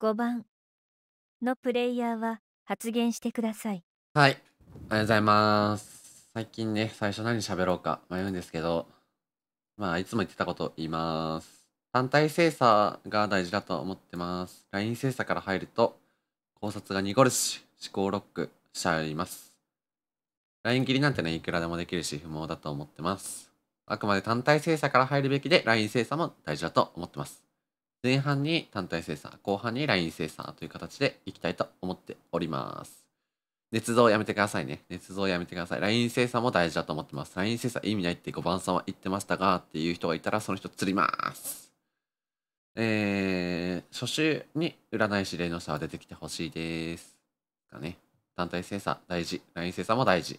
5番のプレイヤーは発言してください。はい、おはようございます。最近ね、最初何喋ろうか迷うんですけど、まあ、いつも言ってたこと言います。単体精査が大事だと思ってます。ライン精査から入ると、考察が濁るし、思考ロックしちゃいます。ライン切りなんてね、いくらでもできるし、不毛だと思ってます。あくまで単体精査から入るべきで、ライン精査も大事だと思ってます。前半に単体生産、後半にライン生産という形でいきたいと思っております。捏造やめてくださいね。捏造やめてください。ライン生産も大事だと思ってます。ライン生産意味ないって5番さんは言ってましたが、っていう人がいたらその人釣ります。えー、初週に占い師霊能者は出てきてほしいです。かね。単体精査大事。ライン精査も大事。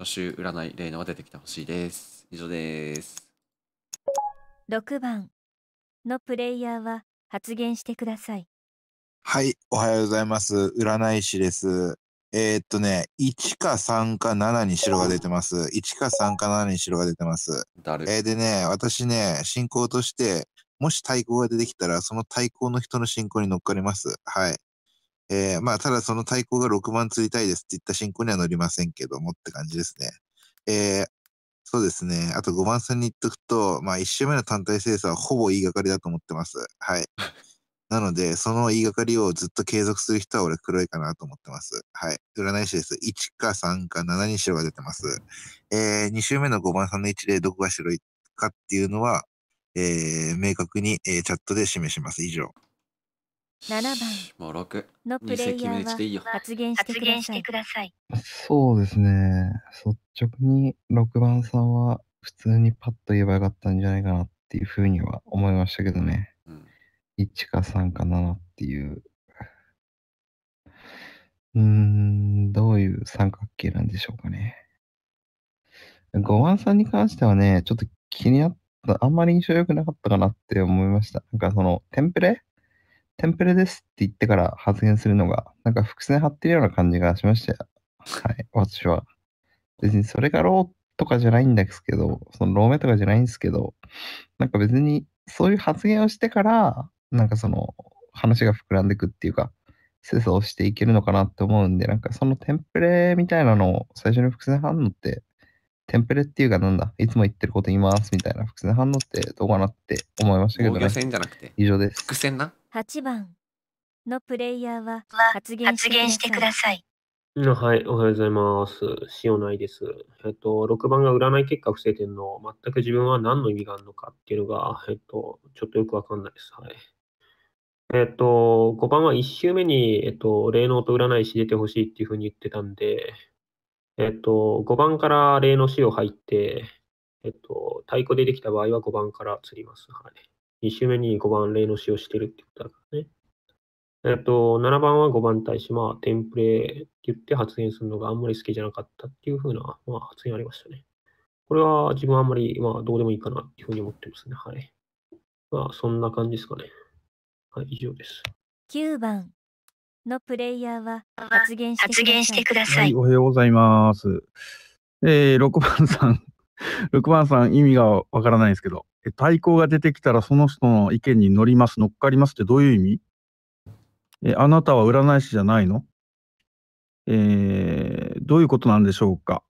初週占い霊能は出てきてほしいです。以上です。6番のプレイヤーは発言してください。はい、おはようございます。占い師です。えー、っとね、1か3か7に白が出てます。1か3か7に白が出てます。誰えー、でね、私ね、進行として、もし対抗が出てきたら、その対抗の人の進行に乗っかります。はい。えー、まあ、ただその対抗が6番釣りたいですって言った進行には乗りませんけどもって感じですね。えー、そうですね。あと5番さんに言っとくと、まあ、1周目の単体精査はほぼ言いがかりだと思ってます。はい。なので、その言いがかりをずっと継続する人は俺黒いかなと思ってます。はい。占い師です。1か3か7に白が出てます。えー、2周目の5番さんの位置でどこが白いかっていうのは、えー、明確に、えー、チャットで示します。以上。7番もう6のプレイヤーは発言してくださいそうですね率直に6番さんは普通にパッと言えばよかったんじゃないかなっていうふうには思いましたけどね、うん、1か3か7っていううんどういう三角形なんでしょうかね5番さんに関してはねちょっと気になったあんまり印象良くなかったかなって思いましたなんかそのテンプレテンプレですって言ってから発言するのが、なんか伏線張ってるような感じがしましたよ。はい、私は。別にそれがローとかじゃないんですけど、そのローメとかじゃないんですけど、なんか別にそういう発言をしてから、なんかその話が膨らんでいくっていうか、精査をしていけるのかなって思うんで、なんかそのテンプレみたいなのを最初に伏線反応って、テンプレっていうかなんだ、いつも言ってること言いますみたいな伏線反応ってどうかなって思いましたけど、ね、防線じゃなくて。以上です。伏線な8番のプレイヤーは発言してください。はい、おはようございます。塩ないです。えっと、6番が占い結果せてるの、全く自分は何の意味があるのかっていうのが、えっと、ちょっとよくわかんないです。はい。えっと、5番は1周目に、えっと、霊能と占い師出てほしいっていうふうに言ってたんで、えっと、5番から霊能師を入って、えっと、太鼓出てきた場合は5番から釣ります。はい。1周目に5番例の使用してるって言ったからね。えっと、7番は5番に対し、まあ、テンプレって言って発言するのがあんまり好きじゃなかったっていうふうな、まあ、発言ありましたね。これは自分はあんまり、まあ、どうでもいいかなっていうふうに思ってますね。はい。まあ、そんな感じですかね。はい、以上です。9番のプレイヤーは発言してください。はい、おはようございます。えー、6番さん、6番さん、意味がわからないんですけど、対抗が出てきたらその人の意見に乗ります、乗っかりますってどういう意味えあなたは占い師じゃないのえー、どういうことなんでしょうか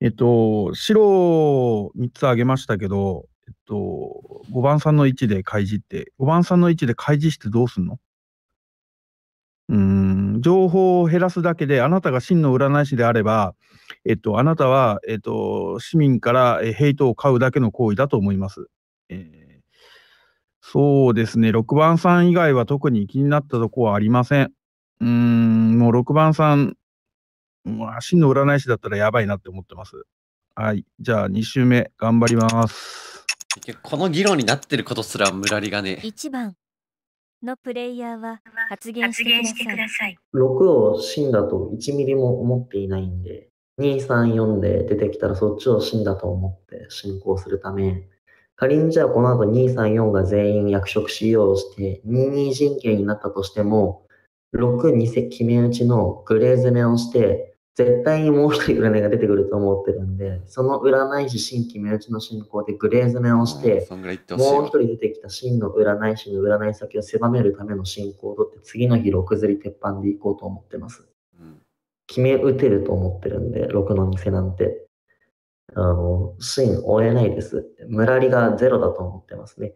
えっと、白3つ挙げましたけど、えっと、5番さんの位置で開示って、5番さんの位置で開示してどうすんのうん、情報を減らすだけで、あなたが真の占い師であれば、えっと、あなたは、えっと、市民からヘイトを買うだけの行為だと思います。えー、そうですね、6番さん以外は特に気になったとこはありません。うん、もう6番さん、真の占い師だったらやばいなって思ってます。はい、じゃあ2周目、頑張ります。この議論になってることすら無駄りがね。1番のプレイヤーは発言してください。6を真だと1ミリも思っていないんで、234で出てきたらそっちを真だと思って進行するため、仮にじゃあこの後234が全員役職使用して22人権になったとしても、6、2決め打ちのグレー攻めをして、絶対にもう一人占いが出てくると思ってるんで、その占い師新決め打ちの進行でグレー攻めをして、もう一人出てきた真の占い師の占い先を狭めるための進行を取って、次の日6ずり鉄板でいこうと思ってます。決め打てると思ってるんで、6の偽なんて。あの、スイン追えないです。ムラリがゼロだと思ってますね。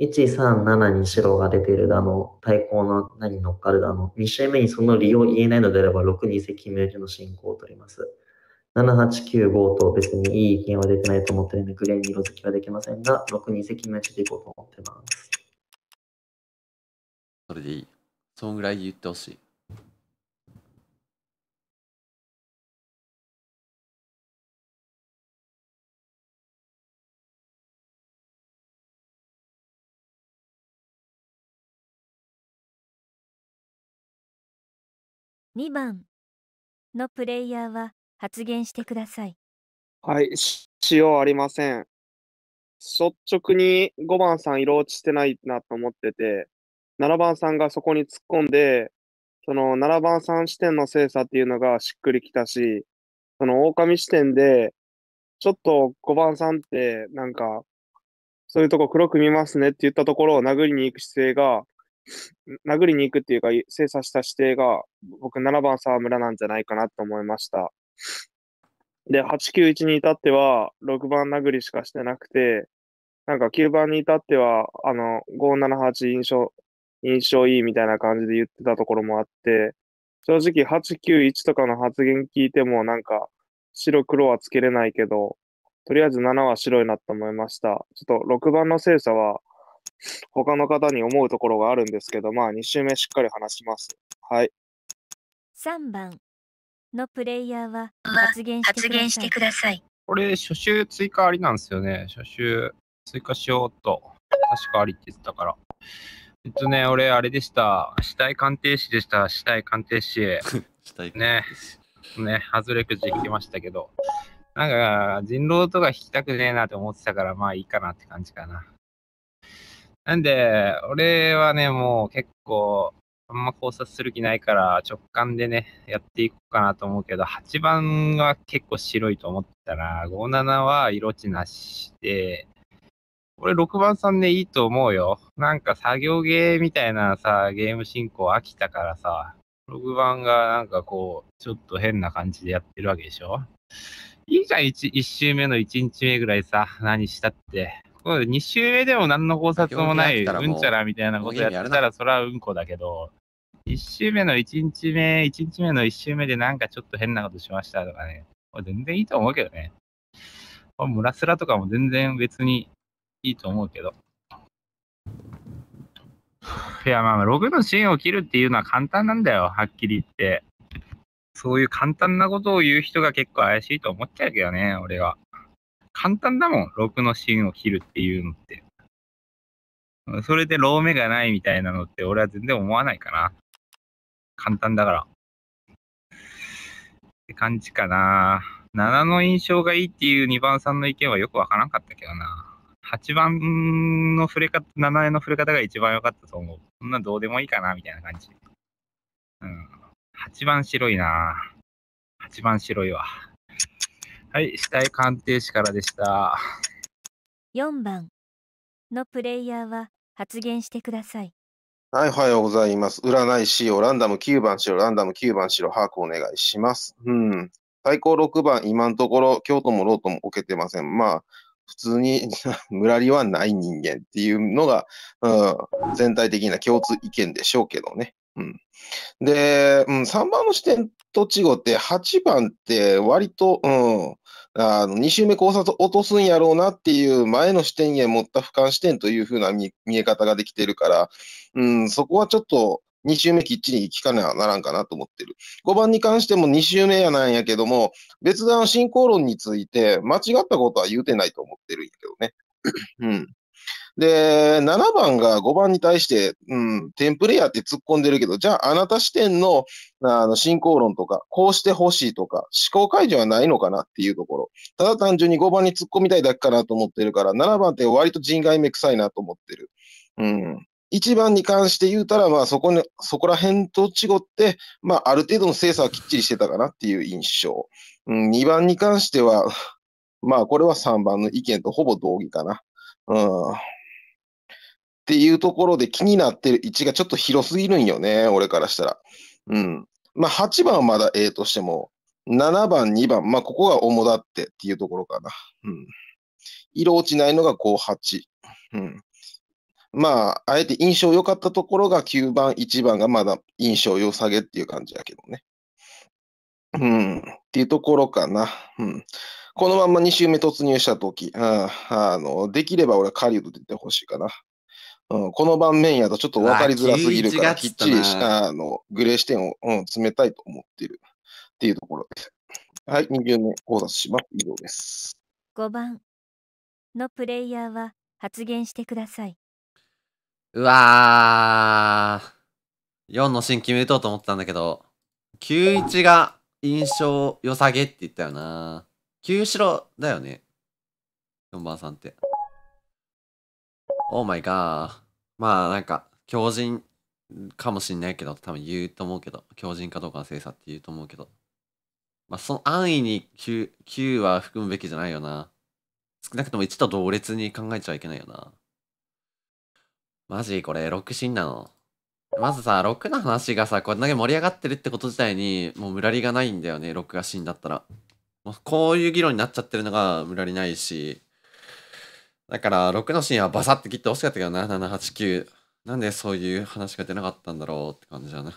137に白が出てるだの、対抗の何乗っかるだの、2試合目にその理由を言えないのであれば、6、2世決め打ちの進行を取ります。7895と別にいい意見は出てないと思ってるんで、グレーに色づきはできませんが、6、2世決め打ちでいこうと思ってます。それでいい。そんぐらい言ってほしい。2番のプレイヤーは発言してください。はい、しようありません。率直に5番さん色落ちしてないなと思ってて、7番さんがそこに突っ込んで、その7番さん視点の精査っていうのがしっくりきたし、その狼視点で、ちょっと5番さんってなんか、そういうとこ黒く見ますねって言ったところを殴りに行く姿勢が、殴りに行くっていうか、精査した指定が、僕7番沢村なんじゃないかなと思いました。で、891に至っては、6番殴りしかしてなくて、なんか9番に至っては、あの、578印象、印象いいみたいな感じで言ってたところもあって、正直891とかの発言聞いても、なんか、白黒はつけれないけど、とりあえず7は白いなと思いました。ちょっと6番の精査は、他の方に思うところがあるんですけど、まあ、2周目しっかり話します。はい。3番のプレイヤーは発言してください。これ、初週追加ありなんですよね。初週追加しようと。確かありって言ってたから。えっとね、俺、あれでした。死体鑑定士でした。死体鑑定士。死 体ね。ね、外れくじ行きましたけど。なんか、人狼とか引きたくねえなって思ってたから、まあいいかなって感じかな。なんで、俺はね、もう結構、あんま考察する気ないから直感でね、やっていこうかなと思うけど、8番は結構白いと思ったら、57は色地なしで、俺6番さんでいいと思うよ。なんか作業ゲーみたいなさ、ゲーム進行飽きたからさ、6番がなんかこう、ちょっと変な感じでやってるわけでしょいいじゃん1、1, 1周目の1日目ぐらいさ、何したって。そうで2周目でも何の考察もない、うんちゃらみたいなことやったら、それはうんこだけど、1周目の1日目、1日目の1周目でなんかちょっと変なことしましたとかね、全然いいと思うけどね。ムラスラとかも全然別にいいと思うけど。いや、まあ、ログのシーンを切るっていうのは簡単なんだよ、はっきり言って。そういう簡単なことを言う人が結構怪しいと思っちゃうけどね、俺は。簡単だもん、6の芯を切るっていうのって。それでロー目がないみたいなのって俺は全然思わないかな。簡単だから。って感じかな。7の印象がいいっていう2番さんの意見はよくわからんかったけどな。8番の触れ方、7円の触れ方が一番良かったと思う。そんなどうでもいいかな、みたいな感じ。うん。8番白いな8番白いわ。はい、死体鑑定士からでした。4番のプレイヤーは発言してください。はい、おはようございます。占い師をランダム9番しろ、ランダム9番しろ、把握お願いします。うん。最高6番、今のところ、京都もロートも置けてません。まあ、普通に 村リはない人間っていうのが、うん、全体的な共通意見でしょうけどね。うん。で、うん、3番の視点と違って、8番って割と、うん、あの2周目考察落とすんやろうなっていう前の視点へ持った俯瞰視点というふうな見え方ができてるから、うん、そこはちょっと2周目きっちり聞かなならんかなと思ってる。5番に関しても2周目やなんやけども、別段進行論について間違ったことは言うてないと思ってるんやけどね。うん。で、7番が5番に対して、うん、テンプレイヤーって突っ込んでるけど、じゃああなた視点のあの進行論とか、こうしてほしいとか、思考解除はないのかなっていうところ。ただ単純に5番に突っ込みたいだけかなと思ってるから、7番って割と人外目臭いなと思ってる。うん。1番に関して言うたら、まあそこに、そこら辺と違って、まあある程度の精査はきっちりしてたかなっていう印象。うん、2番に関しては、まあこれは3番の意見とほぼ同義かな。うん。っていうところで気になってる位置がちょっと広すぎるんよね、俺からしたら。うん。まあ、8番はまだえとしても、7番、2番、まあ、ここが主だってっていうところかな。うん。色落ちないのが5、8。うん。まあ、あえて印象良かったところが9番、1番がまだ印象良さげっていう感じやけどね。うん。っていうところかな。うん。このまま2周目突入したとき、あの、できれば俺、カリウド出てほしいかな。うん、この盤面やとちょっと分かりづらすぎるから、きっちりあのグレー視点を、うん、詰めたいと思ってるっていうところです。はい、2球目考察します。以上です。5番のプレイヤーは発言してください。うわー、4の新決めとうと思ったんだけど、91が印象良さげって言ったよな。9白だよね。4番さんって。オーマイガー。まあなんか、狂人かもしんないけど、多分言うと思うけど、狂人かどうかの精査って言うと思うけど。まあその安易に 9, 9は含むべきじゃないよな。少なくとも1と同列に考えちゃいけないよな。マジこれ6んなの。まずさ、6の話がさ、これだけ盛り上がってるってこと自体に、もう無駄りがないんだよね、6が死んだったら。もうこういう議論になっちゃってるのが無駄りないし、だから、6のシーンはバサッて切ってほしかったけどな、7、8、9。なんでそういう話が出なかったんだろうって感じだな。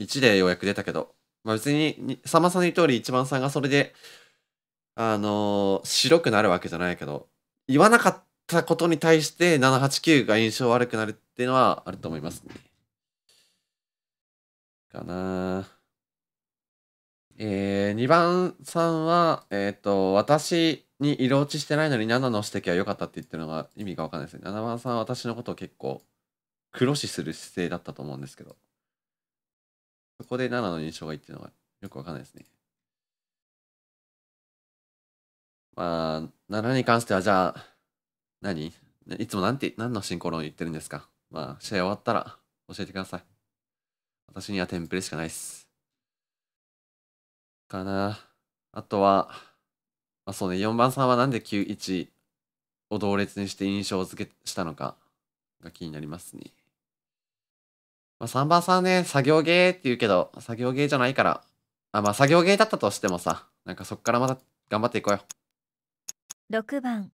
1でようやく出たけど。まあ別に、さんまさんの言う通り、1番さんがそれで、あのー、白くなるわけじゃないけど、言わなかったことに対して789が印象悪くなるっていうのはあると思いますね。かなぁ。えー、2番さんは、えっ、ー、と、私に色落ちしてないのに7の指摘は良かったって言ってるのが意味が分かんないですね。7番さんは私のことを結構、黒視する姿勢だったと思うんですけど、そこで7の印象がいいっていうのがよく分かんないですね。まあ、7に関してはじゃあ、何いつもなんて、何の進行論言ってるんですかまあ、試合終わったら教えてください。私にはテンプレしかないっす。かな。あとは、まあ、そうね、4番さんはなんで91を同列にして印象付けしたのかが気になりますね。まあ、3番さんね、作業芸って言うけど、作業芸じゃないから、あ、まあ作業芸だったとしてもさ、なんかそっからまた頑張っていこうよ。6番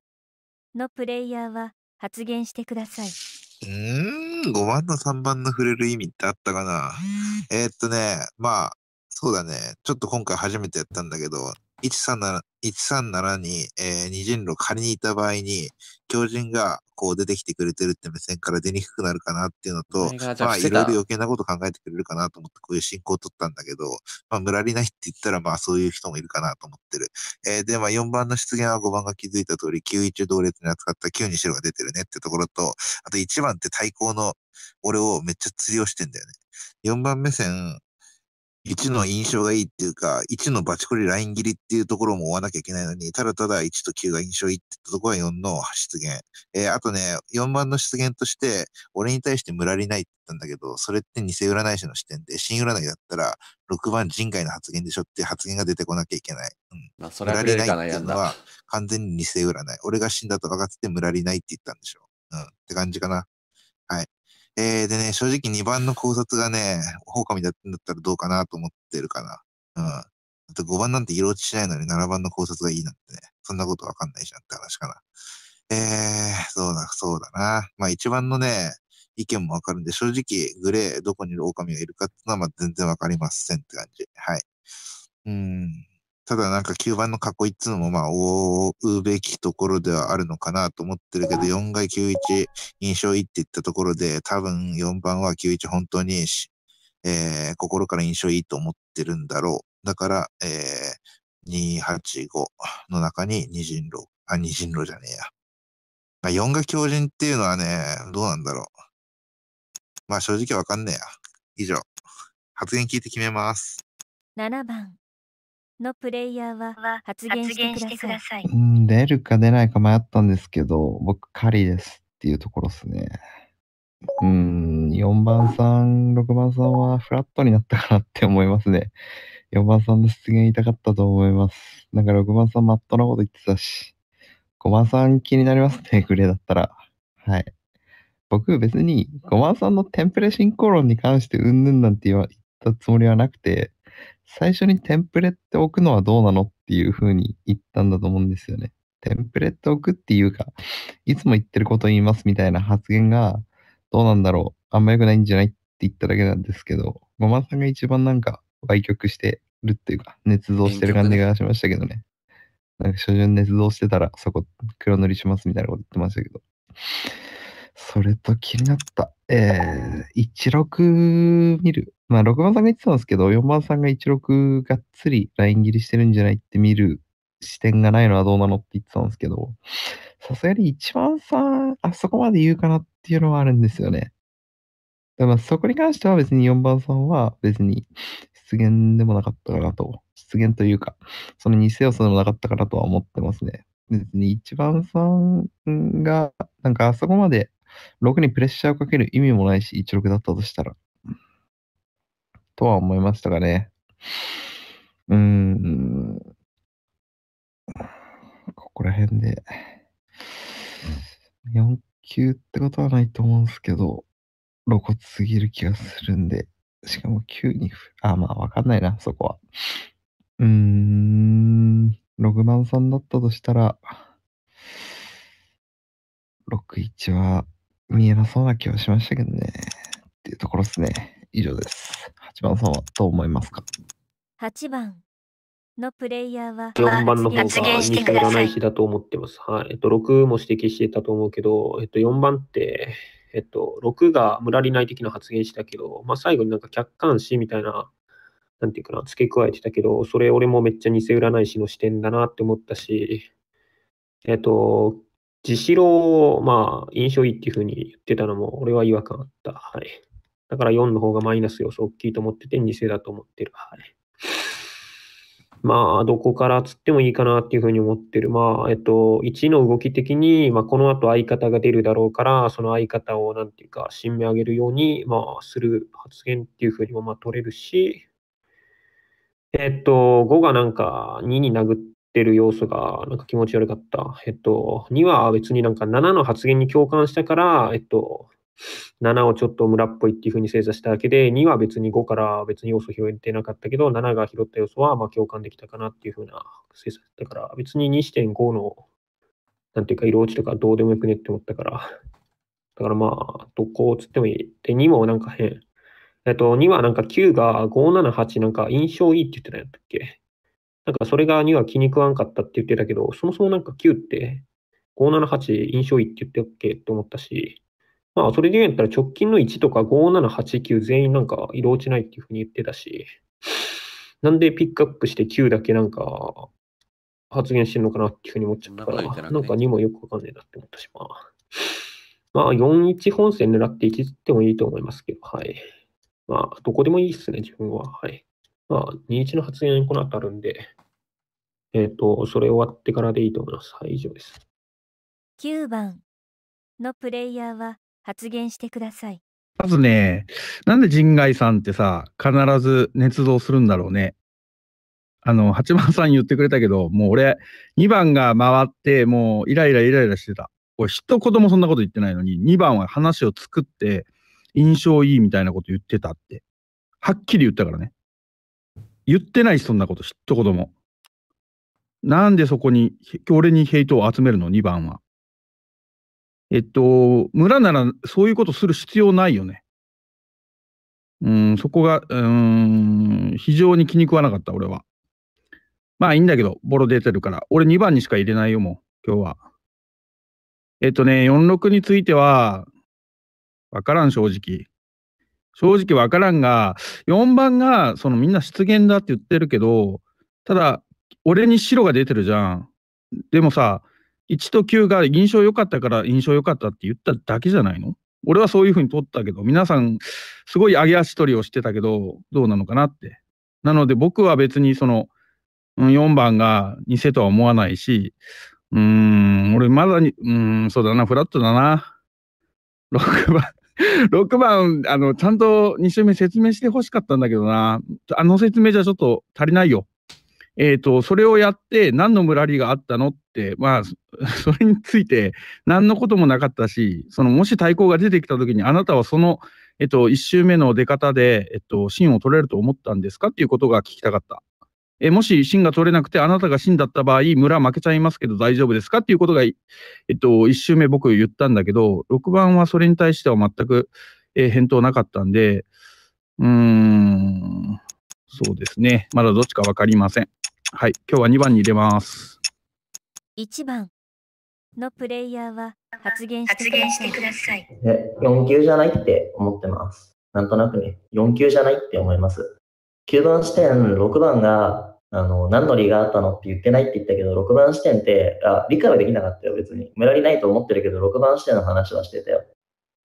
のプレイヤーは発言してください。うーん、5番の3番の触れる意味ってあったかな。えー、っとね、まあ、そうだね。ちょっと今回初めてやったんだけど、137, に、えー、二人路仮にいた場合に、狂人がこう出てきてくれてるって目線から出にくくなるかなっていうのと、まあいろいろ余計なこと考えてくれるかなと思ってこういう進行を取ったんだけど、まあ無りないって言ったらまあそういう人もいるかなと思ってる。えー、でまあ4番の出現は5番が気づいた通り、9一同列に扱った9に白が出てるねってところと、あと1番って対抗の俺をめっちゃ釣りをしてんだよね。4番目線、1の印象がいいっていうか、1のバチコリライン切りっていうところも追わなきゃいけないのに、ただただ1と9が印象いいって言ったところは4の出現。えー、あとね、4番の出現として、俺に対してムラりないって言ったんだけど、それって偽占い師の視点で、新占いだったら、6番人外の発言でしょっていう発言が出てこなきゃいけない。うん。まあ、それはムりないっていうのは、完全に偽占い。俺が死んだと分かっててムラりないって言ったんでしょ。うん。って感じかな。はい。えー、でね、正直2番の考察がね、狼だったらどうかなと思ってるかな。うん。あと5番なんて色落ちしないのに7番の考察がいいなんてね、そんなことわかんないじゃんって話かな。えー、そうだ、そうだな。まあ1番のね、意見もわかるんで、正直、グレー、どこにいる狼がいるかっていうのは、まあ全然わかりませんって感じ。はい。うん。ただなんか9番の囲いっつうのもまあ追うべきところではあるのかなと思ってるけど、4が91、印象いいって言ったところで、多分4番は91本当にえー、心から印象いいと思ってるんだろう。だから、えー、285の中に二人狼。あ、二人狼じゃねえや。まあ、4が狂人っていうのはね、どうなんだろう。まあ正直わかんねえや。以上。発言聞いて決めます。7番。のプレイヤーは発言してください。出るか出ないか迷ったんですけど、僕、狩りですっていうところですね。うん、4番さん、6番さんはフラットになったかなって思いますね。4番さんの出現痛かったと思います。なんか6番さん、マットなこと言ってたし、5番さん気になりますね、グレーだったら。はい。僕、別に5番さんのテンプレ進行論に関してうんぬんなんて言ったつもりはなくて、最初にテンプレって置くのはどうなのっていうふうに言ったんだと思うんですよね。テンプレって置くっていうか、いつも言ってること言いますみたいな発言がどうなんだろう。あんま良くないんじゃないって言っただけなんですけど、ママさんが一番なんか歪曲してるっていうか、捏造してる感じがしましたけどね。なんか初旬捏造してたらそこ黒塗りしますみたいなこと言ってましたけど。それと気になった。えー、16見る。まあ、6番さんが言ってたんですけど、4番さんが16がっつりライン切りしてるんじゃないって見る視点がないのはどうなのって言ってたんですけど、さすがに1番さん、あそこまで言うかなっていうのはあるんですよね。だからそこに関しては別に4番さんは別に出現でもなかったかなと、出現というか、その偽要素でもなかったかなとは思ってますね。別に1番さんが、なんかあそこまで6にプレッシャーをかける意味もないし、16だったとしたら。とは思いましたがね。うーん。ここら辺で、4級ってことはないと思うんですけど、露骨すぎる気がするんで、しかも9に、あ、まあわかんないな、そこは。うーん、6番さんだったとしたら、61は見えなそうな気はしましたけどね。っていうところですね。以上です。8番さんはどう思いますか ?8 番のプレイヤーは4番の方が2回いらない日だと思ってます。はい。えっと、6も指摘してたと思うけど、えっと、4番って、えっと、6が無駄りない的な発言したけど、まあ、最後になんか客観視みたいな、なんていうかな、付け加えてたけど、それ俺もめっちゃ偽占い師の視点だなって思ったし、えっと、自し郎を、まあ、印象いいっていうふうに言ってたのも、俺は違和感あった。はい。だから4の方がマイナス要素大きいと思ってて、2世だと思ってる。はい。まあ、どこからつってもいいかなっていうふうに思ってる。まあ、えっと、1の動き的に、まあ、この後相方が出るだろうから、その相方を、なんていうか、締め上げるように、まあ、する発言っていうふうにも、まあ、取れるし、えっと、5がなんか2に殴って、てる要素がなんか気持ち悪かった。えっと、2は別になんか7の発言に共感したから、えっと、7をちょっと村っぽいっていう風に精査しただけで、2は別に5から別に要素拾えてなかったけど、7が拾った要素はま共感できたかなっていう風な精査だから、別に2.5の、なんていうか色落ちとかどうでもよくねって思ったから、だからまあ、どこをつってもいい。で、2もなんか変。えっと、2はなんか9が578なんか印象いいって言ってないんだっけなんかそれがには気に食わんかったって言ってたけど、そもそもなんか9って578印象いいって言ってたってと思ったし、まあそれで言うんやったら直近の1とか5789全員なんか色落ちないっていうふうに言ってたし、なんでピックアップして9だけなんか発言してるのかなっていうふうに思っちゃったから、なんか2もよくわかんないなって思ったし、まあ、まあ41本線狙っていきってもいいと思いますけど、はい。まあどこでもいいっすね、自分は。はい。まあ、21の発言この後あるんで、えっ、ー、と、それ終わってからでいいと思います。はい、以上です。9番のプレイヤーは発言してください。まずね、なんで陣外さんってさ、必ず捏造するんだろうね。あの、八幡さん言ってくれたけど、もう俺、2番が回って、もうイライライライラしてた。俺、一言もそんなこと言ってないのに、2番は話を作って、印象いいみたいなこと言ってたって。はっきり言ったからね。言ってないそんなこと、一言も。なんでそこに、俺にヘイトを集めるの、2番は。えっと、村ならそういうことする必要ないよね。うん、そこが、うん、非常に気に食わなかった、俺は。まあいいんだけど、ボロ出てるから。俺2番にしか入れないよ、もう、今日は。えっとね、46については、わからん、正直。正直わからんが、4番が、そのみんな失言だって言ってるけど、ただ、俺に白が出てるじゃん。でもさ、1と9が印象良かったから印象良かったって言っただけじゃないの俺はそういうふうに取ったけど、皆さん、すごい上げ足取りをしてたけど、どうなのかなって。なので僕は別にその、4番が偽とは思わないし、うーん、俺まだに、うん、そうだな、フラットだな。6番、6 番、あの、ちゃんと2周目説明してほしかったんだけどな。あの説明じゃちょっと足りないよ。えっ、ー、と、それをやって何の村リがあったのって、まあ、それについて何のこともなかったし、その、もし対抗が出てきた時にあなたはその、えっ、と、1周目の出方で、えっ、ー、と、芯を取れると思ったんですかっていうことが聞きたかった。えもし芯が取れなくてあなたが芯だった場合、村負けちゃいますけど大丈夫ですかっていうことが、えっと、1周目僕言ったんだけど、6番はそれに対しては全く、え返答なかったんで、うーん、そうですね。まだどっちかわかりません。はい、今日は2番に入れます。1番のプレイヤーは発言してください。え、4級じゃないって思ってます。なんとなくね、4級じゃないって思います。9番視点、6番があの、何の理があったのって言ってないって言ったけど、6番視点って、あ、理解はできなかったよ、別に。無駄にないと思ってるけど、6番視点の話はしてたよ。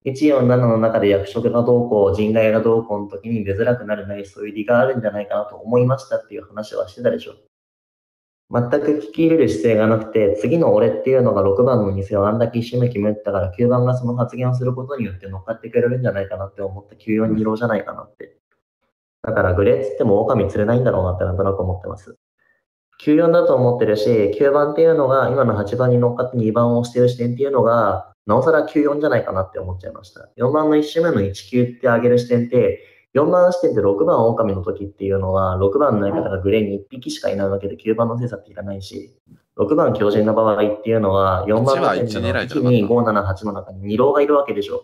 147の中で役職がどうこう、人外がどうこうの時に出づらくなるなり、そういう理があるんじゃないかなと思いましたっていう話はしてたでしょ。全く聞き入れる姿勢がなくて、次の俺っていうのが6番の偽をあんだけ一瞬で決めたから、9番がその発言をすることによって乗っかってくれるんじゃないかなって思った942郎じゃないかなってだからグレーっつっても狼釣れないんだろうなってなんとなく思ってます。94だと思ってるし、9番っていうのが、今の8番に乗っかって2番を押してる視点っていうのが、なおさら94じゃないかなって思っちゃいました。4番の1周目の19って上げる視点って、4番視点で6番狼の時っていうのは、6番の相方がグレーに1匹しかいないわけで、9番の精査っていらないし、6番強靭な場合っていうのは、4番の視点時に578の中に2郎がいるわけでしょ。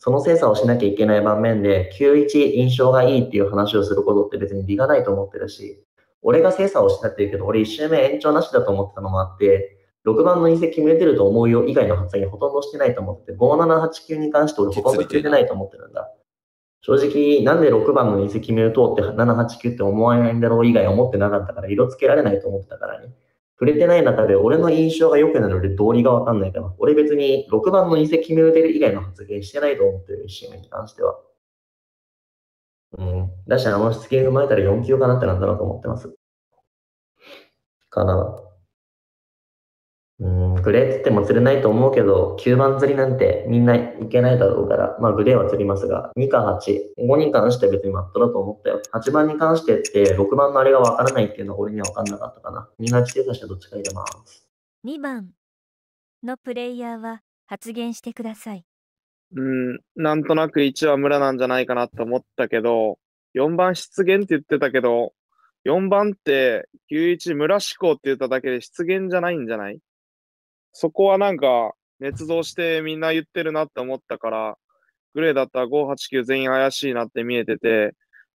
その精査をしなきゃいけない場面で、91印象がいいっていう話をすることって別に理がないと思ってるし、俺が精査をしたって言うけど、俺1周目延長なしだと思ってたのもあって、6番の移籍決めてると思うよ以外の発言ほとんどしてないと思って、て、5789に関して俺ほとんど決めてないと思ってるんだ。正直、なんで6番の移籍決めるとって789って思わないんだろう以外思ってなかったから、色つけられないと思ってたからね。触れてない中で俺の印象が良くなるで道理がわかんないから、俺別に6番の遺跡メルテル以外の発言してないと思ってる、シーンに関しては。うん。だし、あの出現踏まえたら4級かなってなんだろうと思ってます。かな。うん。グレーって言っても釣れないと思うけど、9番釣りなんてみんないけないだろうから、まあグレーは釣りますが、2か8、5に関して別にマットだと思ったよ。8番に関してって6番のあれがわからないっていうのは俺にはわかんなかったかな。2が8で指してどっちか入れます。2番のプレイヤーは発言してください。うん、なんとなく1は村なんじゃないかなって思ったけど、4番出現って言ってたけど、4番って91村志向って言っただけで出現じゃないんじゃないそこはなんか、捏造してみんな言ってるなって思ったから、グレーだったら589全員怪しいなって見えてて、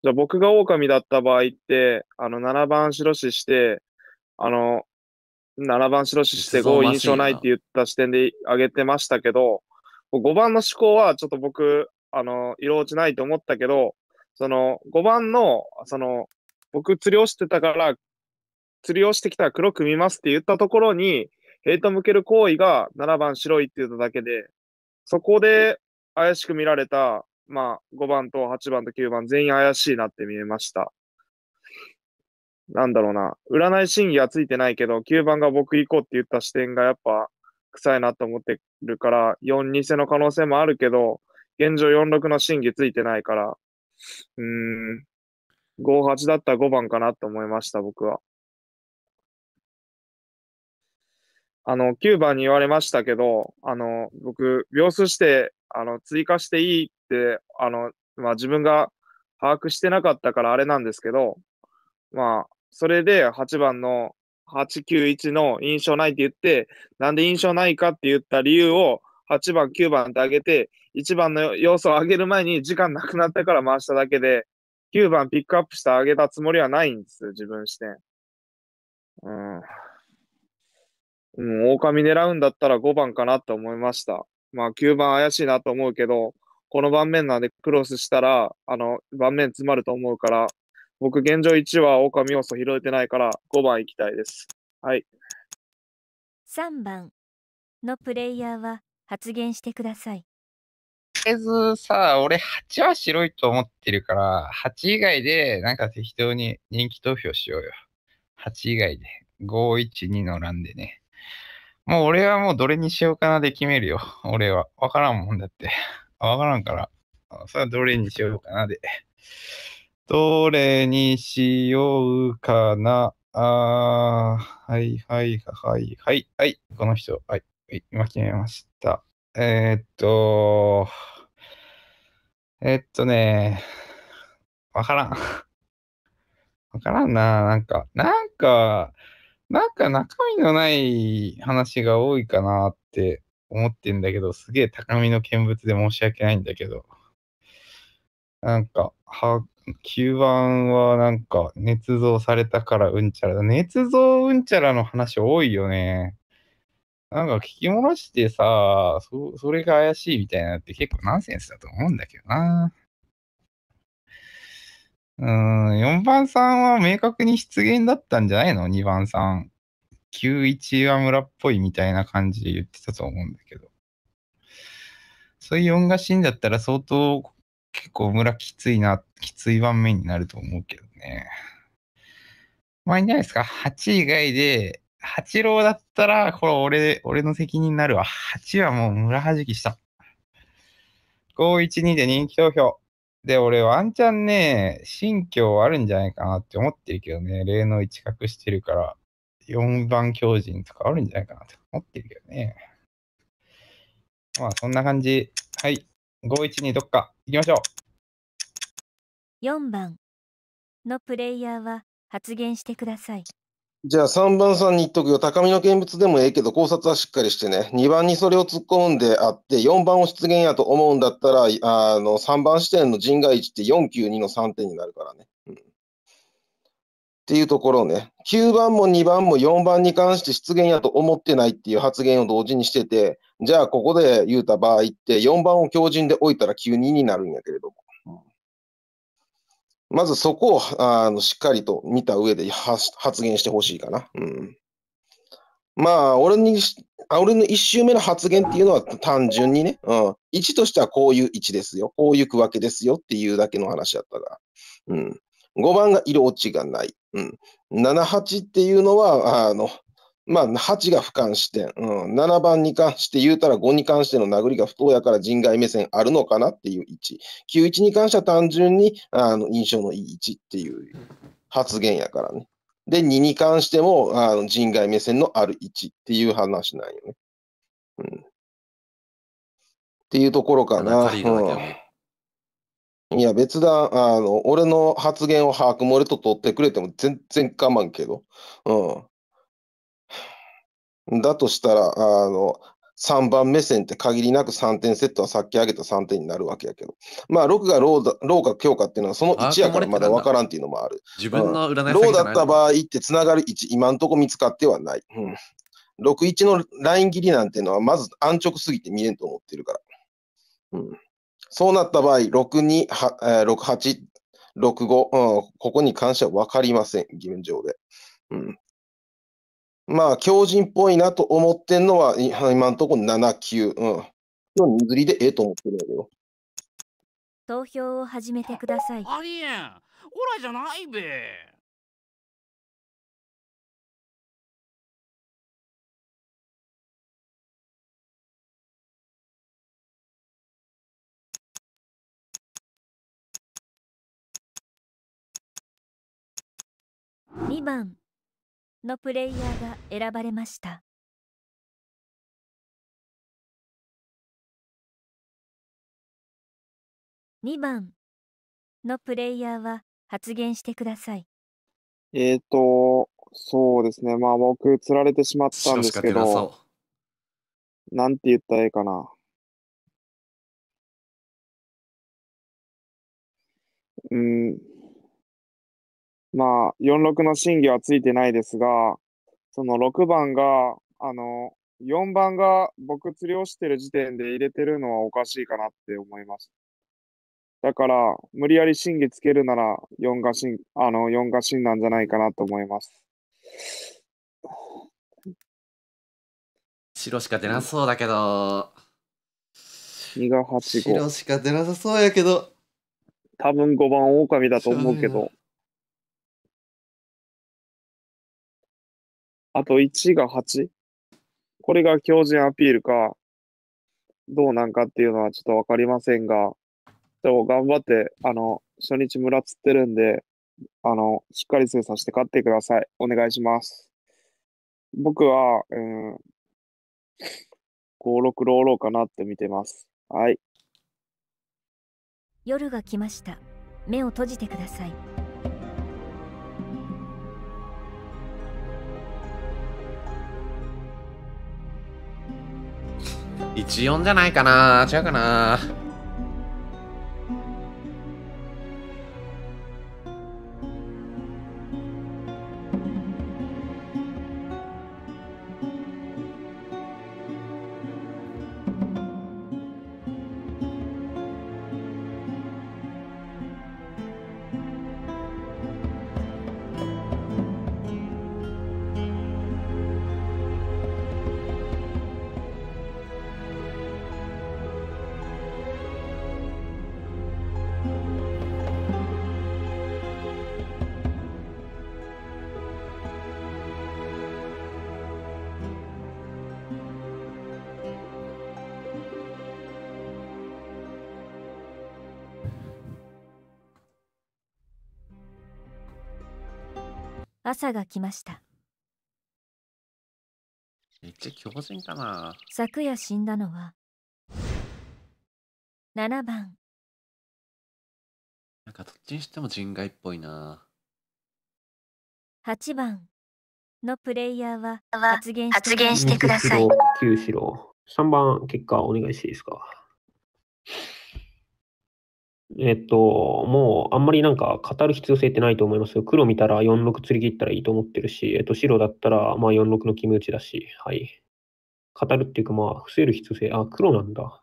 じゃあ僕が狼だった場合って、あの、7番白紙して、あの、7番白紙して5印象ないって言った視点で上げてましたけど、5番の思考はちょっと僕、あの、色落ちないと思ったけど、その、5番の、その、僕釣りをしてたから、釣りをしてきたら黒組みますって言ったところに、ヘイト向ける行為が7番白いって言っただけで、そこで怪しく見られた、まあ、5番と8番と9番全員怪しいなって見えました。なんだろうな。占い審議はついてないけど、9番が僕行こうって言った視点がやっぱ臭いなと思ってるから、4偽の可能性もあるけど、現状46の審議ついてないから、うーん、58だったら5番かなと思いました、僕は。あの、9番に言われましたけど、あの、僕、秒数して、あの、追加していいって、あの、まあ、自分が把握してなかったからあれなんですけど、まあ、それで8番の891の印象ないって言って、なんで印象ないかって言った理由を8番、9番ってあげて、1番の要素を上げる前に時間なくなったから回しただけで、9番ピックアップしてあげたつもりはないんです、自分視点。うん。うん、狼狙うんだったら5番かなと思いました。まあ、9番怪しいなと思うけど、この盤面なんでクロスしたら、あの、盤面詰まると思うから、僕現状1は狼要素拾えてないから5番行きたいです。はい。3番のプレイヤーは発言してください。とりあえずさ、俺8は白いと思ってるから、8以外でなんか適当に人気投票しようよ。8以外で。5、1、2の欄でね。もう俺はもうどれにしようかなで決めるよ。俺は。わからんもんだって。わからんから。さあ、どれにしようかなで。どれにしようかな。あー、はいはいはい、はい、はい。この人、はい、はい、今決めました。えー、っと、えー、っとね、わからん。わからんな。なんか、なんか、なんか中身のない話が多いかなって思ってんだけど、すげえ高みの見物で申し訳ないんだけど、なんか、は、吸盤はなんか、捏造されたからうんちゃらだ。捏造うんちゃらの話多いよね。なんか聞き漏らしてさ、そそれが怪しいみたいなって結構ナンセンスだと思うんだけどな。うん、4番さんは明確に失言だったんじゃないの ?2 番さん。91は村っぽいみたいな感じで言ってたと思うんだけど。そういう4が死んだったら相当結構村きついな、きつい盤面になると思うけどね。まあいいんじゃないですか。8以外で、八郎だったら、これ俺、俺の責任になるわ。8はもう村はじきした。5、1、2で人気投票。で、俺ワンチャンね、心境あるんじゃないかなって思ってるけどね、例の一角してるから、4番強人とかあるんじゃないかなって思ってるけどね。まあ、そんな感じ。はい。512どっか行きましょう。4番のプレイヤーは発言してください。じゃあ3番さんに言っとくよ。高みの見物でもええけど考察はしっかりしてね。2番にそれを突っ込んであって、4番を出現やと思うんだったら、あの3番視点の人外値って492の3点になるからね、うん。っていうところね。9番も2番も4番に関して出現やと思ってないっていう発言を同時にしてて、じゃあここで言うた場合って4番を強靭で置いたら92になるんやけれども。まずそこをあのしっかりと見た上で発言してほしいかな。うん、まあ、俺に、俺の1周目の発言っていうのは単純にね、うん、としてはこういう位置ですよ。こういう区分けですよっていうだけの話だったが。うん、5番が色落ちがない。うん、7、8っていうのは、あの、まあ、8が俯瞰視点、うん、7番に関して言うたら5に関しての殴りが不当やから人外目線あるのかなっていう1、91に関しては単純にあの印象のいい1っていう発言やからね。で、2に関してもあの人外目線のある1っていう話なんよね。うん、っていうところかな。うん、いや、別だ、あの、俺の発言を把握も俺と取ってくれても全然我慢けど。うん。だとしたら、あの、3番目線って限りなく3点セットはさっき挙げた3点になるわけやけど、まあ、6がローローか強かっていうのは、その1やからまだ分からんっていうのもある。あ自分の占い、うん、ローだった場合ってつながる位置、今んとこ見つかってはない。うん、6、1のライン切りなんていうのは、まず安直すぎて見えんと思ってるから。うん、そうなった場合、6、2、6、8、6、5、うん、ここに関しては分かりません、現状で。うん、まあ、強靭っぽいなと思ってんのは、今のところ7、9。うん。の譲りでええと思ってるんだけど。投票を始めてください。ありえん。オラじゃないべ。2番のプレイヤーが選ばれました。2番のプレイヤーは発言してください。えっ、ー、と、そうですね。まあ僕、釣られてしまったんですけど、なんて言ったらいいかな。うん、まあ、46の審議はついてないですが、その6番が、あの、4番が僕釣りをしてる時点で入れてるのはおかしいかなって思います。だから、無理やり審議つけるなら4が審、あの、4が審なんじゃないかなと思います。白しか出なそうだけど。2が8、5。白しか出なさそうやけど。多分5番狼だと思うけど。あと1が 8? これが強靭アピールか、どうなんかっていうのはちょっとわかりませんが、でも頑張って、あの、初日村つってるんで、あの、しっかり精査して勝ってください。お願いします。僕は、うん、5、6ローローかなって見てます。はい。夜が来ました。目を閉じてください。14じゃないかな違うかな朝が来ましためっちゃ強靭だな昨夜死んだのは7番なんかどっちにしても人外っぽいな8番のプレイヤーは発言してください。九四郎。3番結果お願いしていいですか。えっと、もうあんまりなんか語る必要性ってないと思いますよ。黒見たら46釣り切ったらいいと思ってるし、えっと、白だったらまあ46の決め打ちだし、はい。語るっていうかまあ、伏せる必要性、あ、黒なんだ。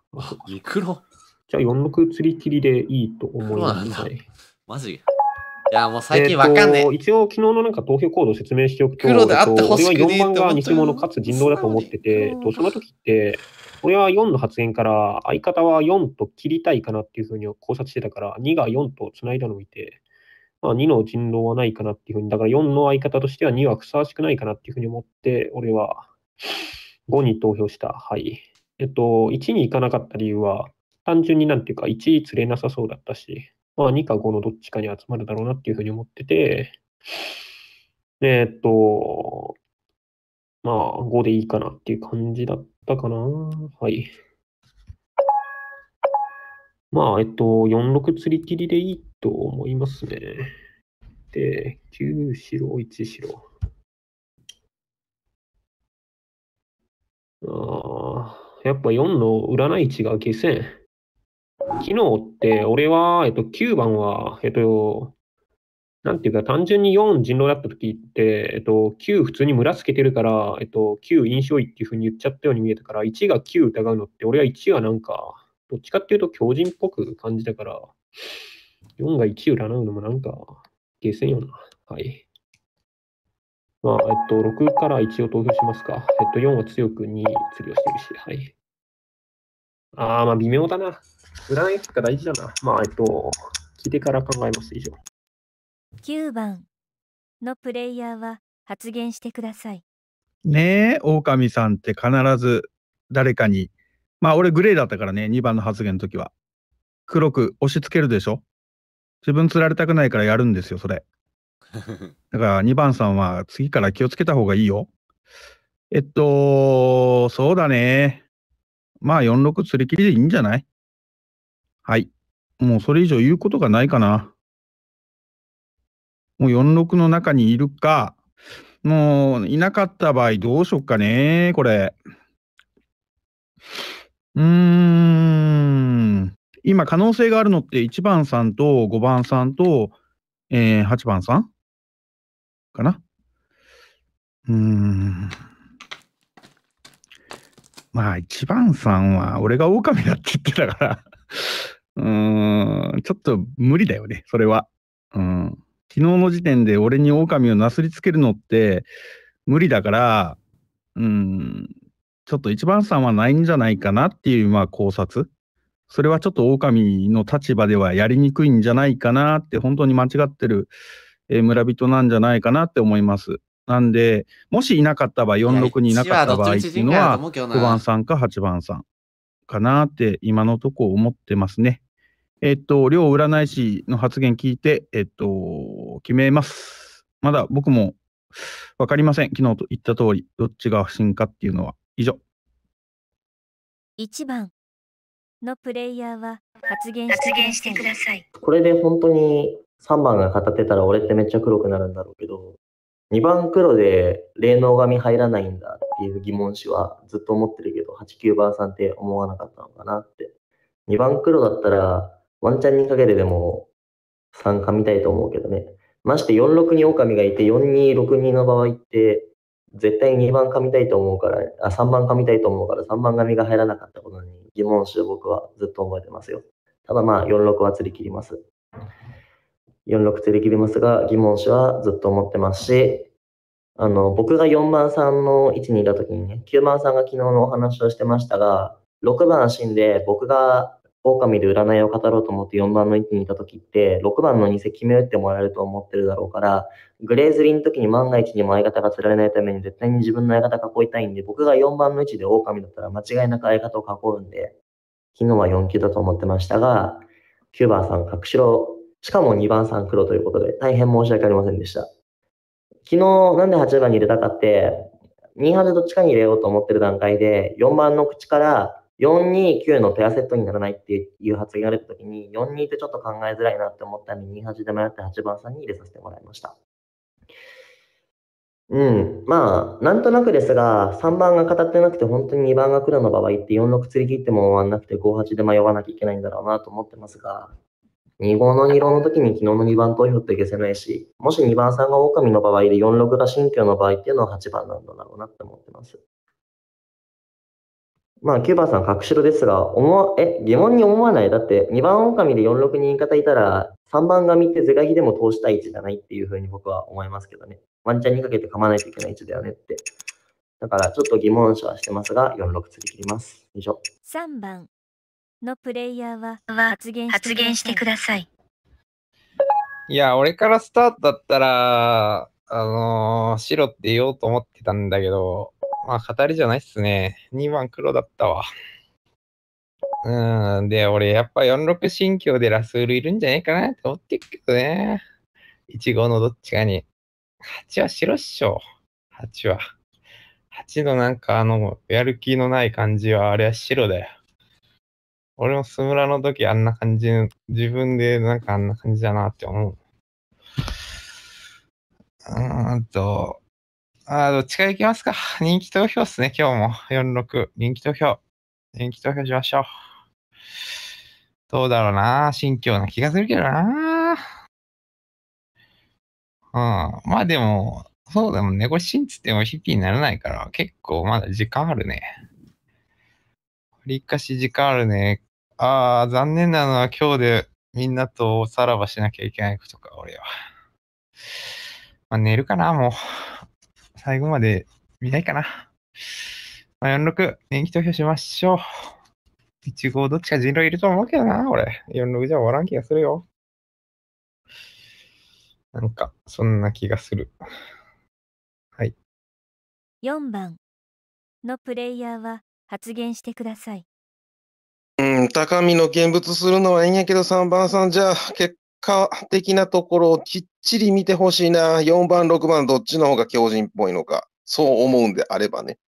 黒じゃあ46釣り切りでいいと思います。はい、マジいや、もう最近わかんねえ。一応、昨日のなんか投票行動を説明しておくと、黒であってほし俺は4番が偽物かつ人道だと思ってて、とその時って、俺は4の発言から、相方は4と切りたいかなっていうふうに考察してたから、2が4と繋いだのを見て、まあ、2の人狼はないかなっていうふうに、だから4の相方としては2はふさわしくないかなっていうふうに思って、俺は5に投票した。はい。えっと、1に行かなかった理由は、単純になんていうか、1釣れなさそうだったし、まあ、2か5のどっちかに集まるだろうなっていうふうに思ってて、えっと、まあ、5でいいかなっていう感じだったかな。はい。まあ、えっと、46釣り切りでいいと思いますね。で、9白、1白。ああ、やっぱ4の占い値が下線。昨日って、俺は、えっと、9番は、えっと、なんていうか、単純に4人狼だった時って、えっと、9普通に村つけてるから、えっと、9印象位っていうふうに言っちゃったように見えたから、1が9疑うのって、俺は1はなんか、どっちかっていうと強人っぽく感じたから、4が1占うのもなんか、ゲーセンよな。はい。まあ、えっと、6から1を投票しますか。えっと、4は強く2釣りをしてるし、はい。ああ、まあ微妙だな。ブランエック大事だな。まあ、えっと、聞いてから考えます。以上。9番のプレイヤーは発言してください。ねえ、狼さんって必ず誰かに、まあ俺グレーだったからね、2番の発言の時は。黒く押し付けるでしょ自分釣られたくないからやるんですよ、それ。だから2番さんは次から気をつけた方がいいよ。えっと、そうだね。まあ46釣り切りでいいんじゃないはい。もうそれ以上言うことがないかな。もう46の中にいるか、もういなかった場合どうしよっかね、これ。うーん。今可能性があるのって1番さんと5番さんと、えー、8番さんかな。うーん。まあ1番さんは俺が狼だって言ってたからちょっと無理だよね、それは。うん。昨日の時点で俺に狼をなすりつけるのって無理だから、うん、ちょっと一番さんはないんじゃないかなっていう、まあ考察。それはちょっと狼の立場ではやりにくいんじゃないかなって、本当に間違ってる、村人なんじゃないかなって思います。なんで、もしいなかった場合、46にいなかった場合っていうのは、5番さんか8番さんかなって今のとこ思ってますね。えっと、両占い師の発言聞いて、えっと、決めます。まだ僕もわかりません。昨日と言った通り、どっちが不審かっていうのは以上。1番のプレイヤーは発言してください。これで本当に3番が語ってたら俺ってめっちゃ黒くなるんだろうけど、2番黒で霊能髪入らないんだっていう疑問詞はずっと思ってるけど、8、9番さんって思わなかったのかなって。2番黒だったらワンチャンにかけてでも参加みたいと思うけどね。まして46に狼がいて4262の場合って絶対2番噛みたいと思うから、あ、3番噛みたいと思うから3番身が入らなかったことに疑問詞を僕はずっと覚えてますよ。ただまあ46は釣り切ります。46釣り切りますが疑問詞はずっと思ってますし、あの、僕が4番さんの位置にいた時にね、9番さんが昨日のお話をしてましたが、6番死んで僕が狼で占いを語ろうと思って4番の位置にいた時って6番の2決め打ってもらえると思ってるだろうからグレーズリーの時に万が一にも相方が釣られないために絶対に自分の相方囲いたいんで僕が4番の位置で狼だったら間違いなく相方を囲うんで昨日は4級だと思ってましたが9番さん隠しろしかも2番さん黒ということで大変申し訳ありませんでした昨日なんで8番に入れたかって2でどっちかに入れようと思ってる段階で4番の口から429のペアセットにならないっていう発言が出たときに、42ってちょっと考えづらいなって思ったんで、28で迷って8番さんに入れさせてもらいました。うん。まあ、なんとなくですが、3番が語ってなくて、本当に2番が黒の場合って46釣り切っても終わんなくて、58で迷わなきゃいけないんだろうなと思ってますが、2号の2号の時に昨日の2番投票って消せないし、もし2番さんが狼の場合で46が新居の場合っていうのは8番なんだろうなって思ってます。まあ、9番さん、隠しろですが、思え疑問に思わない。だって、2番狼で4、6人方いたら、3番神って是が非でも通したい位置じゃないっていうふうに僕は思いますけどね。ワンチャンにかけて噛まないといけない位置だよねって。だから、ちょっと疑問者はしてますが、4、6釣り切ります。以上。3番のプレイヤーは発言してください。いや、俺からスタートだったら、あのー、白って言おうと思ってたんだけど、まあ、語りじゃないっすね。2番黒だったわ。うん。で、俺、やっぱ46新境でラスールいるんじゃねえかなって思ってるけどね。1号のどっちかに。8は白っしょ。8は。8のなんかあの、やる気のない感じは、あれは白だよ。俺もスムラの時あんな感じ、自分でなんかあんな感じだなって思う。うーんと、あ、どっちからいきますか。人気投票っすね、今日も。46。人気投票。人気投票しましょう。どうだろうな。新境な気がするけどな。うん。まあでも、そうだもん猫こ新つってもピ p にならないから、結構まだ時間あるね。わりかし時間あるね。ああ、残念なのは今日でみんなとさらばしなきゃいけないことか、俺は。まあ、寝るかな、もう。最後まで見ないかな。まあ、46、延期投票しましょう。1号どっちか人狼いると思うけどな、俺。46じゃ終わらん気がするよ。なんか、そんな気がする。はい。4番のプレイヤーは発言してください。うん、高みの見物するのはいいんやけど、3番さんじゃ結果的なところをきっちり見てほしいな。4番、6番、どっちの方が強人っぽいのか。そう思うんであればね。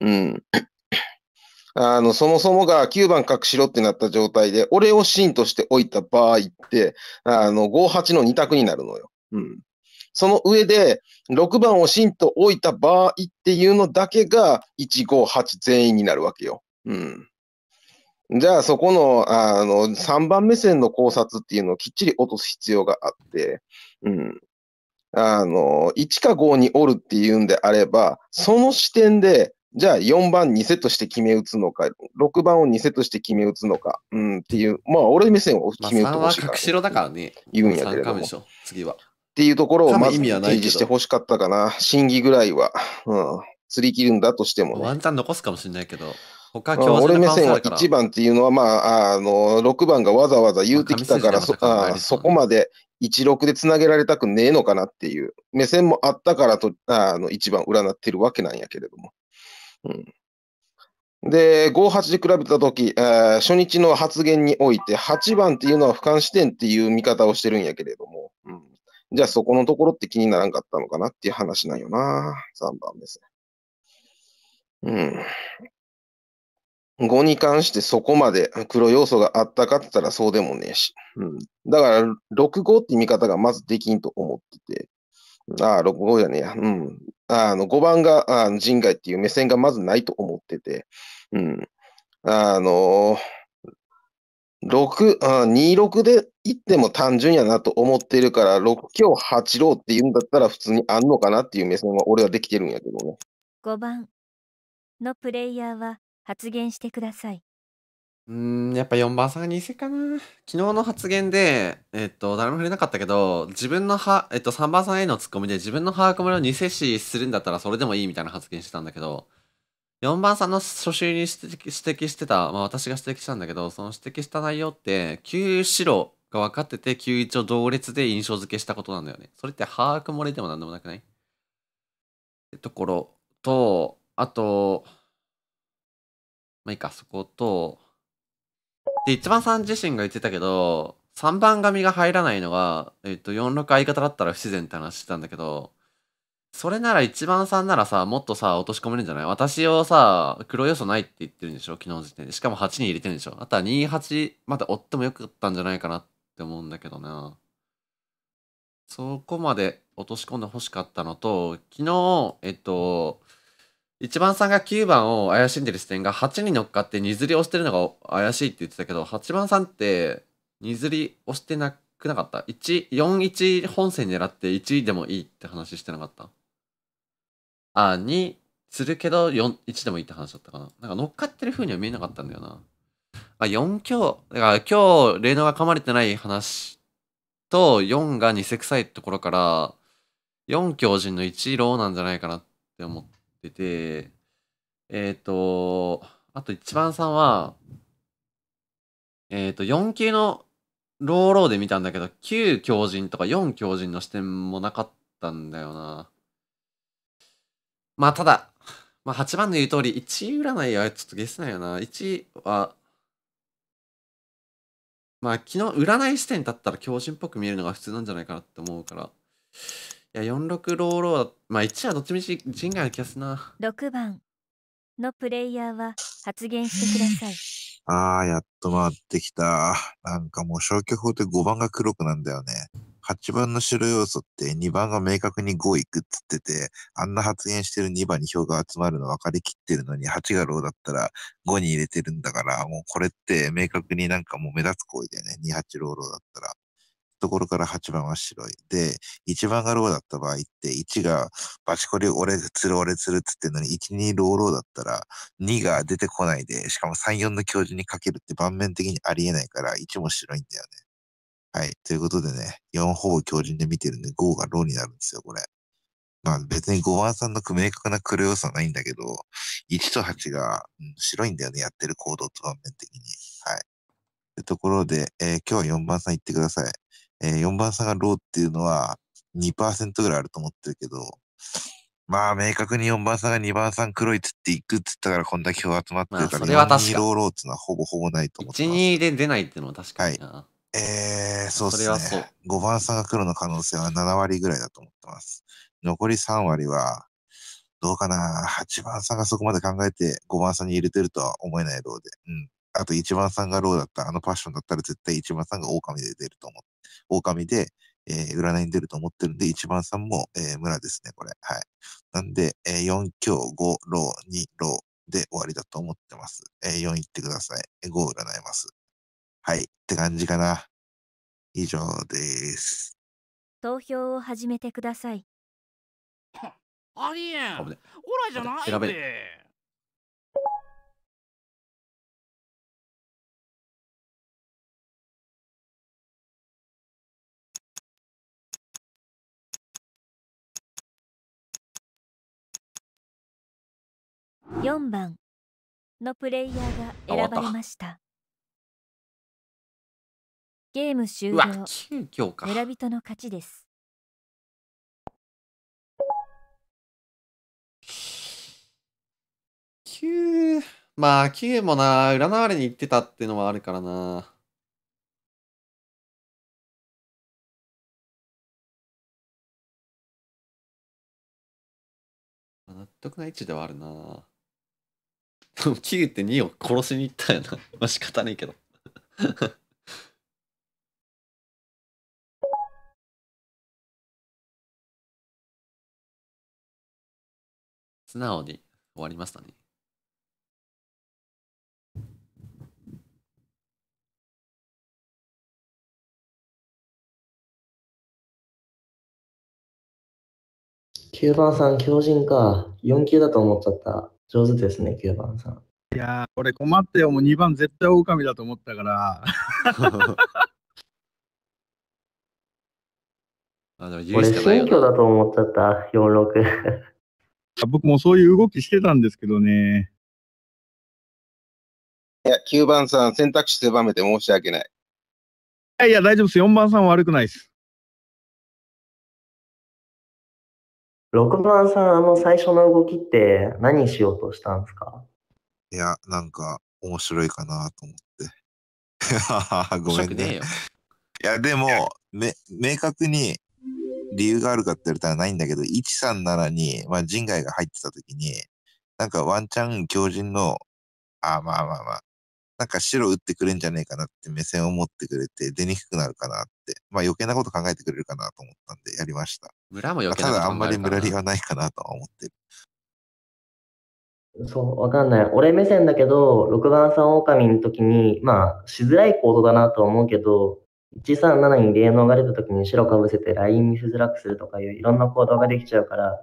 うん。あの、そもそもが9番隠しろってなった状態で、俺を芯として置いた場合って、あの、5-8の2択になるのよ。うん。その上で、6番を芯と置いた場合っていうのだけが、1-5-8全員になるわけよ。うん。じゃあそこのあの3番目線の考察っていうのをきっちり落とす必要があって、うん、あの1か5に折るっていうんであればその視点でじゃあ4番2セットして決め打つのか、6番を2セットして決め打つのか、うんっていう、まあ俺目線を決め打ってほしいか3は隠しだからね。言うんやけれども。次は。っていうところをまず提示してほしかったかな。審議ぐらいは。うん。釣り切るんだとしても、ね、ワンタン残すかもしれないけど。他俺目線は1番っていうのは、まあ、あの6番がわざわざ言うてきたから、そあそこまで16でつなげられたくねえのかなっていう目線もあったからとあの1番占ってるわけなんやけれども。うんで、58で比べたとき、初日の発言において、8番っていうのは俯瞰視点っていう見方をしてるんやけれども、うん、じゃあそこのところって気にならんかったのかなっていう話なんよな、3番です。うん。語に関してそこまで黒要素があったかって言ったらそうでもねえし。うん、だから、6号って見方がまずできんと思ってて。ああ、6号じゃねえや。うん。あの、5番があの人外っていう目線がまずないと思ってて。うん。あのー、6あ、26でいっても単純やなと思ってるから、6強8郎って言うんだったら普通にあんのかなっていう目線は俺はできてるんやけどね。5番のプレイヤーは発言してください。うん、やっぱ4番さんが偽かな。昨日の発言で、えっと、誰も触れなかったけど、自分のは、えっと、3番さんへのツッコミで自分の把握漏れを偽視するんだったらそれでもいいみたいな発言してたんだけど、4番さんの初週に指摘してた、まあ私が指摘したんだけど、その指摘した内容って、9白が分かってて、9一」を同列で印象付けしたことなんだよね。それって把握漏れでもなんでもなくないってところと、あと、まあいいか、そこと、で、一番さん自身が言ってたけど、3番紙が入らないのが、えっ、と、46相方だったら不自然って話してたんだけど、それなら一番さんならさ、もっとさ、落とし込めるんじゃない私をさ、黒要素ないって言ってるんでしょ昨日の時点で。しかも8人入れてるんでしょあとは2、8まで追ってもよかったんじゃないかなって思うんだけどな。そこまで落とし込んで欲しかったのと、昨日、えっと、1番さんが9番を怪しんでる視点が8に乗っかって荷ずり押してるのが怪しいって言ってたけど8番さんって荷ずり押してなくなかった4 1本線狙って1でもいいって話してなかったあ2するけど1でもいいって話だったかななんか乗っかってる風には見えなかったんだよなあ4強だから今日霊能が噛まれてない話と4が偽臭いところから4強人の1ローなんじゃないかなって思ったってて、えっ、ー、と、あと一番さんは、えっ、ー、と、4級のローローで見たんだけど、9強人とか4強人の視点もなかったんだよな。まあ、ただ、まあ、8番の言う通り、1位占いはちょっとゲスないよな。1は、まあ、昨日、占い視点だったら強人っぽく見えるのが普通なんじゃないかなって思うから、いや、4、6ローロー、まあ1はどっちみち陣外な気がするな。6番のプレイヤーは発言してください。あーやっと回ってきた。なんかもう消去法って5番が黒くなんだよね。8番の白要素って2番が明確に5いくっつってて、あんな発言してる2番に票が集まるの分かりきってるのに、8がローだったら5に入れてるんだから、もうこれって明確になんかもう目立つ行為だよね。28ローローだったら。ところから8番は白い。で、1番がローだった場合って、1がバチコリ俺釣る俺釣るっつってんのに、1、2ローローだったら、2が出てこないで、しかも3、4の教授にかけるって盤面的にありえないから、1も白いんだよね。はい。ということでね、4ほぼ強靭で見てるんで、5がローになるんですよ、これ。まあ別に5番さんの明確な黒要素はないんだけど、1と8が、うん、白いんだよね、やってる行動と盤面的に。はい。というところで、えー、今日は4番さん行ってください。えー、4番差がローっていうのは2%ぐらいあると思ってるけど、まあ、明確に4番さんが2番さん黒いっつっていくっつったから、こんだけ票集まってるから、まあ、ローローっつのはほぼほぼないと思って1、2で出ないっていうのは確かにな。はい、えー、そうですね。そそ5番さんが黒の可能性は7割ぐらいだと思ってます。残り3割は、どうかな ?8 番さんがそこまで考えて5番さんに入れてるとは思えないローで。うん。あと1番さんがローだった、あのパッションだったら絶対1番さんが狼で出ると思っ狼で、えー、占いに出ると思ってるんで、1番さんも、えー、村ですね、これ。はい。なんで、えー、4強、5、ロー、2、ローで終わりだと思ってます。えー、4行ってください。5占います。はい。って感じかな。以上です。投票を始めてください。ありえん。オラじゃないって。4番のプレイヤーが選ばれましたゲーム終了村人の勝ちです9まあ期限もな占われに行ってたっていうのはあるからな納得な位置ではあるな9.2 を殺しに行ったよな。まあ、仕方ないけど。素直に終わりましたね。9番さん、強靭か。4級だと思っちゃった。上手ですね、9番さん。いやー、俺困ってよ。もう2番絶対狼だと思ったから。あでも 俺、新居だと思っちゃった、46 僕もそういう動きしてたんですけどね。いや、9番さん、選択肢狭めて申し訳ない。いやいや、大丈夫です。4番さん悪くないです。六番さん、あの最初の動きって何しようとしたんですかいや、なんか面白いかなと思って。ごめんね。いや、でも、め、明確に理由があるかって言われたらないんだけど、137に、まあ、人外が入ってた時に、なんかワンチャン強人の、あまあまあまあ、なんか白打ってくれんじゃねえかなって目線を持ってくれて、出にくくなるかなって、まあ余計なこと考えてくれるかなと思ったんで、やりました。村も余計なこと考えるただあんまり村りはないかなとは思ってる。そう、わかんない。俺目線だけど、6番さん狼の時に、まあ、しづらいコードだなと思うけど、137に霊能が出た時に白かぶせてライン見せづらくするとかいういろんな行動ができちゃうから、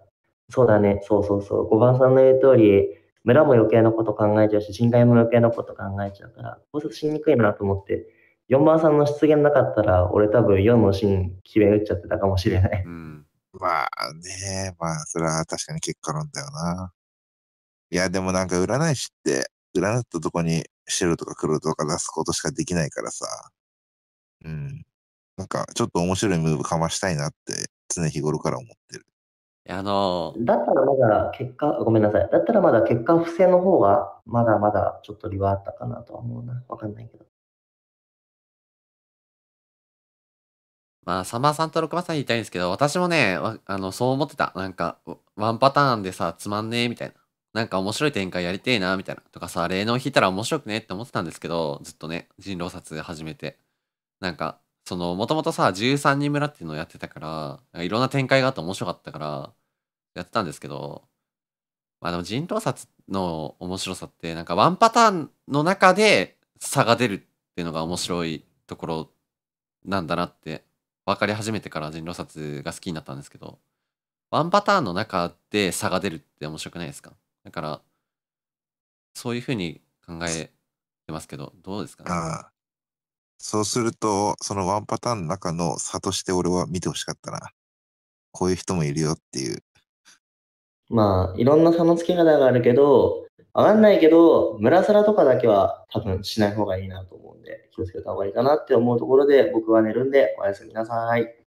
そうだね、そうそうそう。5番さんの言う通り、村も余計なこと考えちゃうし、人頼も余計なこと考えちゃうから、考察しにくいなと思って、4番さんの出現なかったら、俺多分4のシーン決め打っちゃってたかもしれない。うん、まあね、まあそれは確かに結果論だよな。いや、でもなんか占い師って、占ったとこに白とか黒とか出すことしかできないからさ。うん。なんかちょっと面白いムーブかましたいなって常日頃から思ってる。あのー、だったらまだ結果、ごめんなさい。だったらまだ結果不正の方が、まだまだちょっと利はあったかなとは思うな。わかんないけど。まあ、サマーさんと六馬さん言いたいんですけど、私もね、わあの、そう思ってた。なんか、ワンパターンでさ、つまんねえ、みたいな。なんか面白い展開やりてえな、みたいな。とかさ、霊能引いたら面白くねって思ってたんですけど、ずっとね、人狼殺始めて。なんか、その、もともとさ、13人村っていうのをやってたから、いろんな展開があって面白かったから、やってたんですけど、まあでも人狼殺の面白さって、なんかワンパターンの中で差が出るっていうのが面白いところなんだなって、分かり始めてから人狼殺が好きになったんですけど、ワンパターンの中で差が出るって面白くないですかだから、そういうふうに考えてますけど、どうですかねあそうすると、そのワンパターンの中の差として俺は見てほしかったな。こういう人もいるよっていう。まあ、いろんな差の付け方があるけど、わかんないけど、さらとかだけは多分しない方がいいなと思うんで、気をつけた方がいいかなって思うところで、僕は寝るんで、おやすみなさい。